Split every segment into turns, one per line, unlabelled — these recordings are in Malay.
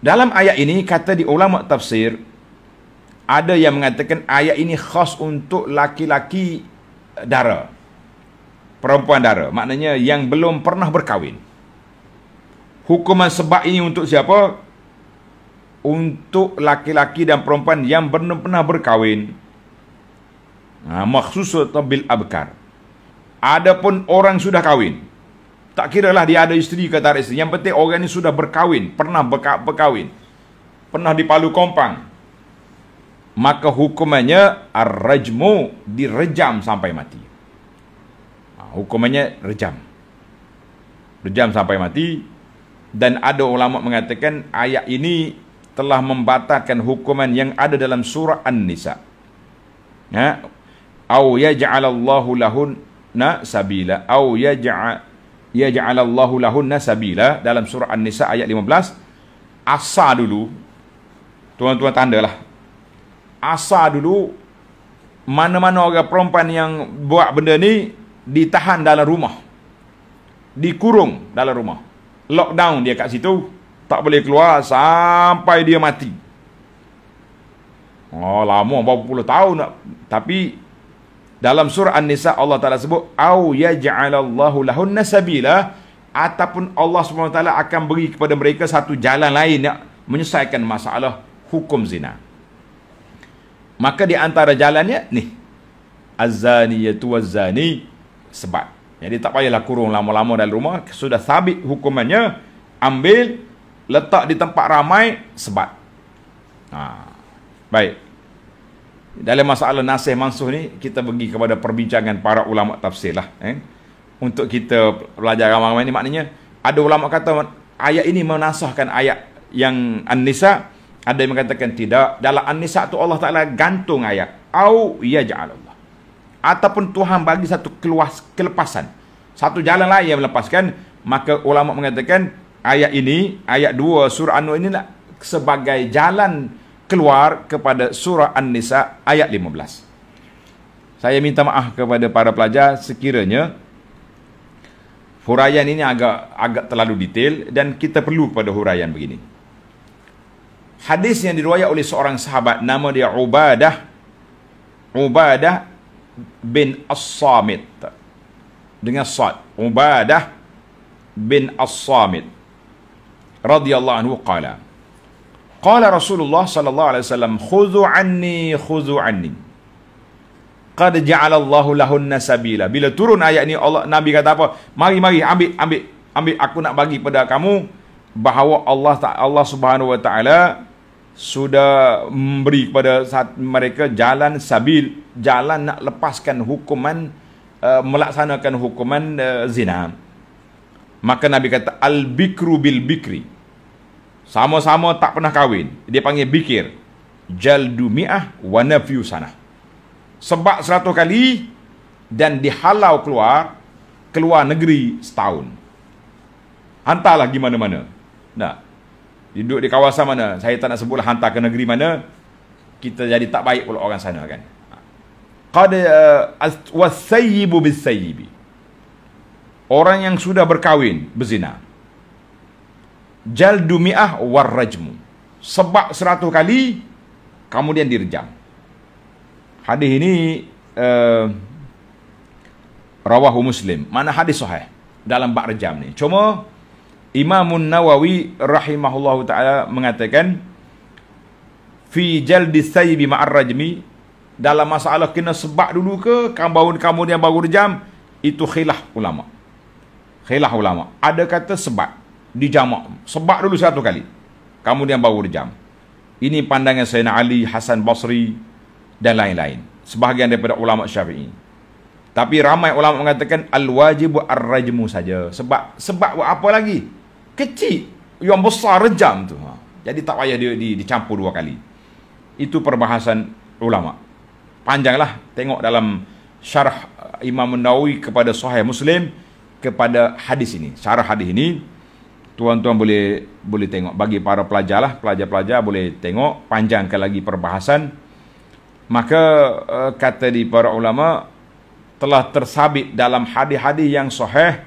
Dalam ayat ini kata di ulama tafsir ada yang mengatakan ayat ini khas untuk laki-laki dara. Perempuan dara. Maknanya yang belum pernah berkahwin. Hukuman sebab ini untuk siapa? Untuk laki-laki dan perempuan yang belum pernah berkahwin. Ha, maksus atau bil abkar. Adapun orang sudah kahwin. Tak kira lah dia ada isteri ke tak ada isteri. Yang penting orang ni sudah berkahwin. Pernah berka berkahwin. Pernah dipalu kompang. Maka hukumannya ar-rajmu direjam sampai mati. Ha, hukumannya rejam. Rejam sampai mati. Dan ada ulama mengatakan ayat ini telah membatalkan hukuman yang ada dalam surah An-Nisa. Ya. Au yaj'alallahu lahun na sabila. Au yaj'al ya ja'alallahu lahunna sabila dalam surah An-Nisa ayat 15 asa dulu tuan-tuan tanda lah asa dulu mana-mana orang perempuan yang buat benda ni ditahan dalam rumah dikurung dalam rumah lockdown dia kat situ tak boleh keluar sampai dia mati oh lama berapa puluh tahun nak tapi dalam surah An-Nisa Allah Taala sebut au yaj'alallahu lahun nasabila ataupun Allah SWT akan beri kepada mereka satu jalan lain nak menyelesaikan masalah hukum zina. Maka di antara jalannya ni az yaitu waz-zani sebab. Jadi tak payahlah kurung lama-lama dalam rumah sudah sabit hukumannya ambil letak di tempat ramai sebab. Ha. Baik dalam masalah nasih mansuh ni kita bagi kepada perbincangan para ulama tafsir lah eh? untuk kita belajar ramai-ramai ni maknanya ada ulama kata ayat ini menasahkan ayat yang An-Nisa ada yang mengatakan tidak dalam An-Nisa tu Allah Ta'ala gantung ayat au ya ja'alullah ataupun Tuhan bagi satu keluas kelepasan satu jalan lain yang melepaskan maka ulama mengatakan ayat ini ayat 2 surah an ini inilah sebagai jalan keluar kepada surah An-Nisa ayat 15. Saya minta maaf kepada para pelajar sekiranya huraian ini agak agak terlalu detail dan kita perlu pada huraian begini. Hadis yang diriwayat oleh seorang sahabat nama dia Ubadah Ubadah bin As-Samit dengan sad Ubadah bin As-Samit radhiyallahu anhu qala Qala Rasulullah sallallahu alaihi wasallam khudhu anni khudhu anni. Qad ja'ala Allahu lahun nasabila. Bila turun ayat ni Allah Nabi kata apa? Mari mari ambil ambil ambil aku nak bagi pada kamu bahawa Allah Allah Subhanahu wa taala sudah memberi kepada saat mereka jalan sabil jalan nak lepaskan hukuman uh, melaksanakan hukuman uh, zina maka nabi kata al bikru bil bikri sama-sama tak pernah kahwin. Dia panggil bikir. Jaldu mi'ah wa nafiyu sana. Sebab seratus kali dan dihalau keluar keluar negeri setahun. Hantarlah pergi mana-mana. Nah, duduk di kawasan mana, saya tak nak sebutlah hantar ke negeri mana, kita jadi tak baik pula orang sana kan. Qad eh, wasayyibu bisayyibi. Orang yang sudah berkahwin, berzina jal dumiah war rajmu sebab seratus kali kemudian direjam hadis ini uh, rawahu muslim mana hadis sahih dalam bak rejam ni cuma Imam Nawawi rahimahullah taala mengatakan fi jaldi thayyib ma'ar rajmi dalam masalah kena sebab dulu ke kan baru kemudian baru rejam itu khilaf ulama khilaf ulama ada kata sebab dijamak sebab dulu satu kali kemudian baru dijam ini pandangan Sayyidina Ali Hasan Basri dan lain-lain sebahagian daripada ulama Syafi'i tapi ramai ulama mengatakan al wajib ar-rajmu saja sebab sebab buat apa lagi kecil yang besar rejam tu ha. jadi tak payah dia di, dicampur dua kali itu perbahasan ulama panjanglah tengok dalam syarah Imam Nawawi kepada Sahih Muslim kepada hadis ini syarah hadis ini tuan-tuan boleh boleh tengok bagi para pelajar lah pelajar-pelajar boleh tengok panjangkan lagi perbahasan maka eh, kata di para ulama telah tersabit dalam hadis-hadis yang sahih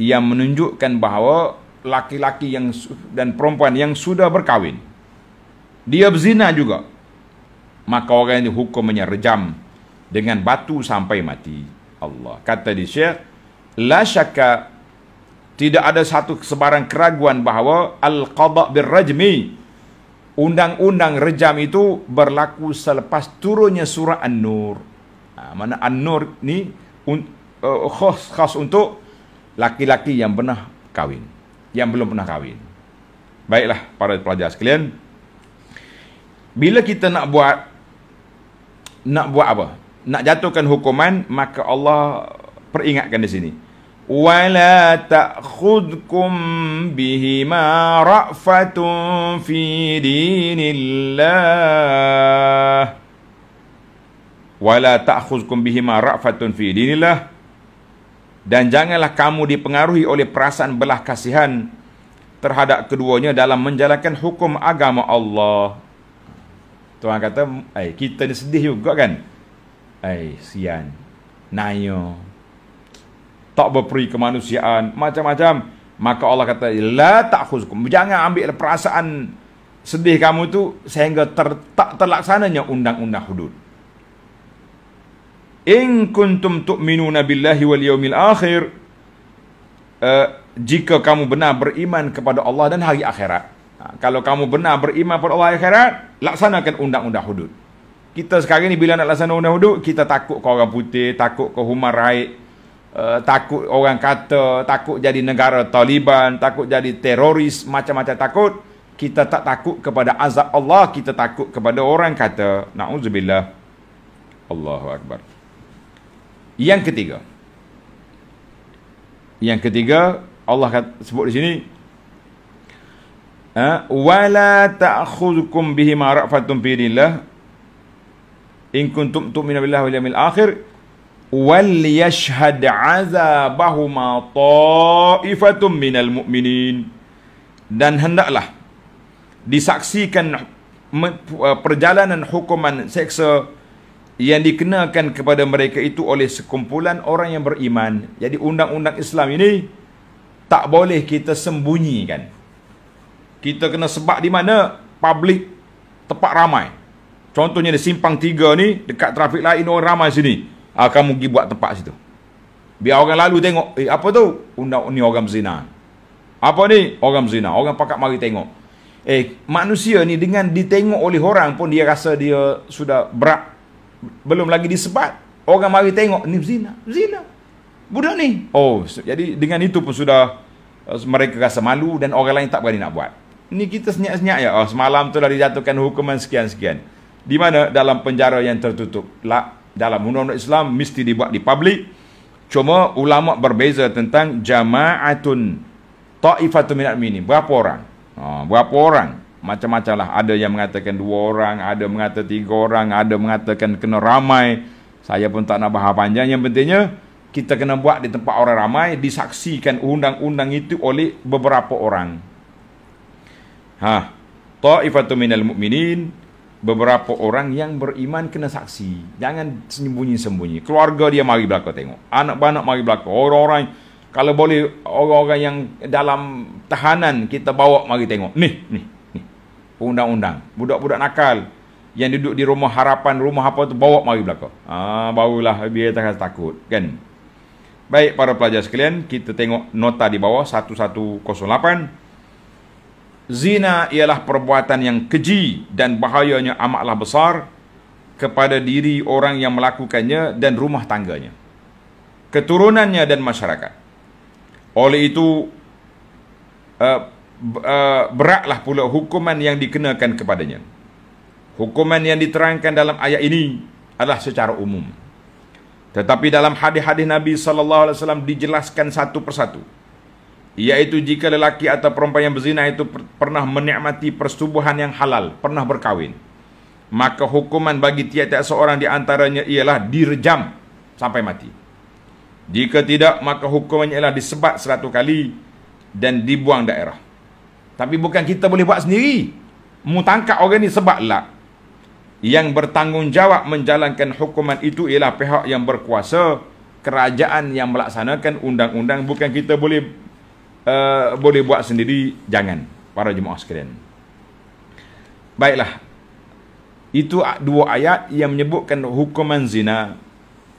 yang menunjukkan bahawa laki-laki yang dan perempuan yang sudah berkahwin dia berzina juga maka orang ini hukumnya rejam dengan batu sampai mati Allah kata di syekh la syakka tidak ada satu sebarang keraguan bahawa al-qada bir rajmi undang-undang rejam itu berlaku selepas turunnya surah An-Nur. Ha, mana An-Nur ni un, uh, khas, khas untuk laki-laki yang pernah kahwin, yang belum pernah kahwin. Baiklah para pelajar sekalian. Bila kita nak buat nak buat apa? Nak jatuhkan hukuman, maka Allah peringatkan di sini. ولا تأخذكم بهما رأفة في دين الله ولا تأخذكم بهما رأفة في دين الله dan janganlah kamu dipengaruhi oleh perasaan belah kasihan terhadap keduanya dalam menjalankan hukum agama Allah. Tuhan kata, kita ni sedih juga kan? Eh, sian. Nayo tak berperi kemanusiaan, macam-macam. Maka Allah kata, la ta'khuzukum. Jangan ambil perasaan sedih kamu itu sehingga ter, tak terlaksananya undang-undang hudud. In kuntum tu'minuna billahi wal yaumil akhir. Uh, jika kamu benar beriman kepada Allah dan hari akhirat. Ha, kalau kamu benar beriman kepada Allah akhirat, laksanakan undang-undang hudud. Kita sekarang ni bila nak laksanakan undang-undang hudud, kita takut ke orang putih, takut ke human rights, uh, takut orang kata takut jadi negara Taliban, takut jadi teroris, macam-macam takut. Kita tak takut kepada azab Allah, kita takut kepada orang kata naudzubillah. Allahu akbar. Yang ketiga. Yang ketiga Allah kata, sebut di sini eh, wala ta'khudhukum bihi ma'rafatun fi dinillah in kuntum tu'minu billahi wal yawmil akhir wal yashhad azabahuma ta'ifatum minal mu'minin dan hendaklah disaksikan eh, perjalanan hukuman seksa yang dikenakan kepada mereka itu oleh sekumpulan orang yang beriman. Jadi undang-undang Islam ini tak boleh kita sembunyikan. Kita kena sebab di mana publik tempat ramai. Contohnya di simpang tiga ni dekat trafik lain orang ramai sini ha, kamu pergi buat tempat situ. Biar orang lalu tengok, eh apa tu? Undang ni orang zina. Apa ni? Orang zina. Orang pakat mari tengok. Eh, manusia ni dengan ditengok oleh orang pun dia rasa dia sudah berat. Belum lagi disebat. Orang mari tengok, ni zina. Zina. Budak ni. Oh, jadi dengan itu pun sudah eh, mereka rasa malu dan orang lain tak berani nak buat. Ni kita senyap-senyap ya. Oh, semalam tu dah dijatuhkan hukuman sekian-sekian. Di mana? Dalam penjara yang tertutup. Lah, dalam undang-undang Islam mesti dibuat di publik. Cuma ulama berbeza tentang jama'atun ta'ifatun minat mini. Berapa orang? Ha, berapa orang? Macam-macam lah. Ada yang mengatakan dua orang, ada mengatakan tiga orang, ada mengatakan kena ramai. Saya pun tak nak bahas panjang. Yang pentingnya, kita kena buat di tempat orang ramai, disaksikan undang-undang itu oleh beberapa orang. Ha, ta'ifatun minal mu'minin, beberapa orang yang beriman kena saksi. Jangan sembunyi-sembunyi. Keluarga dia mari belakang tengok. Anak-anak mari belakang. Orang-orang kalau boleh orang-orang yang dalam tahanan kita bawa mari tengok. Ni, ni, ni. Undang-undang. Budak-budak nakal yang duduk di rumah harapan, rumah apa tu bawa mari belakang. Ah, ha, barulah dia tak takut, kan? Baik para pelajar sekalian, kita tengok nota di bawah 1108 zina ialah perbuatan yang keji dan bahayanya amatlah besar kepada diri orang yang melakukannya dan rumah tangganya keturunannya dan masyarakat oleh itu eh, eh, beratlah pula hukuman yang dikenakan kepadanya hukuman yang diterangkan dalam ayat ini adalah secara umum tetapi dalam hadis-hadis Nabi sallallahu alaihi wasallam dijelaskan satu persatu Iaitu jika lelaki atau perempuan yang berzina itu pernah menikmati persubuhan yang halal, pernah berkahwin. Maka hukuman bagi tiap-tiap seorang di antaranya ialah direjam sampai mati. Jika tidak, maka hukumannya ialah disebat seratus kali dan dibuang daerah. Tapi bukan kita boleh buat sendiri. Mutangkap orang ini sebablah Yang bertanggungjawab menjalankan hukuman itu ialah pihak yang berkuasa kerajaan yang melaksanakan undang-undang bukan kita boleh Eh, boleh buat sendiri jangan para jemaah sekalian baiklah itu dua ayat yang menyebutkan hukuman zina